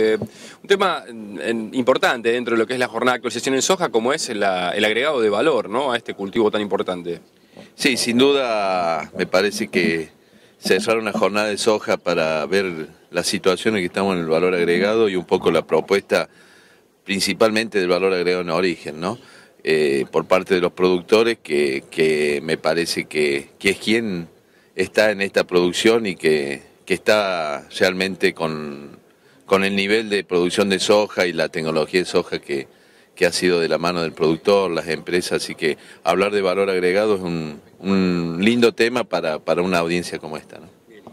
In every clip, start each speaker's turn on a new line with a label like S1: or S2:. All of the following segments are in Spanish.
S1: Eh, un tema mm, importante dentro de lo que es la jornada de actualización en soja, como es el agregado de valor ¿no? a este cultivo tan importante. Sí, sin duda me parece
S2: que se cerrar una jornada de soja para ver la situación en que estamos en el valor agregado y un poco la propuesta principalmente del valor agregado en origen, ¿no? Eh, por parte de los productores, que, me parece que, es quien está en esta producción y que está realmente con con el nivel de producción de soja y la tecnología de soja que, ha sido de la mano del productor, las empresas, así que hablar de valor agregado es un, lindo tema para, para, una audiencia como esta.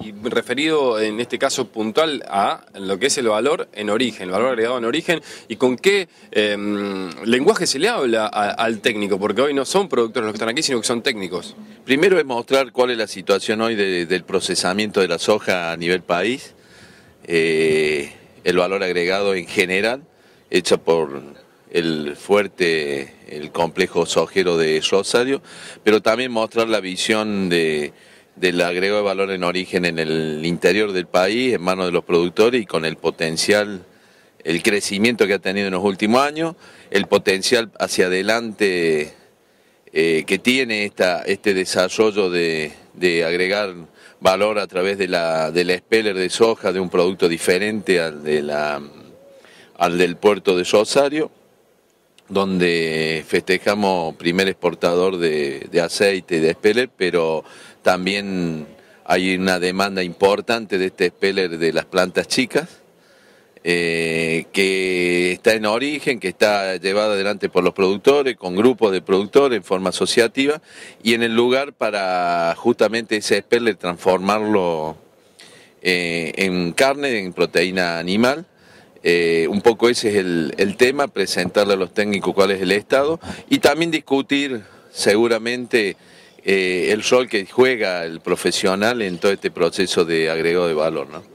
S1: Y referido en este caso puntual a lo que es el valor en origen, el valor agregado en origen, y con qué em, lenguaje se le habla al técnico, porque hoy no son productores los que están aquí, sino que son técnicos. Primero es mostrar cuál es la situación hoy
S2: del procesamiento de la soja a nivel país. Eh, el valor agregado en general, hecha por el fuerte, el complejo sojero de Rosario, pero también mostrar la visión de, del agregado de valor en origen en el interior del país, en manos de los productores y con el potencial, el crecimiento que ha tenido en los últimos años, el potencial hacia adelante eh, que tiene esta, este desarrollo de, de agregar valor a través de la, de la de soja, de un producto diferente al, de la, al del puerto de Sosario, donde festejamos primer exportador de, aceite de speller, pero también hay una demanda importante de este speller de las plantas chicas, eh, que está en origen, que está llevada adelante por los productores, con grupos de productores en forma asociativa, y en el lugar para justamente ese esperle transformarlo eh, en carne, en proteína animal. Eh, un poco ese es el, tema, presentarle a los técnicos cuál es el estado y también discutir seguramente eh, el rol que juega el profesional en todo este proceso de agregado de valor. ¿no?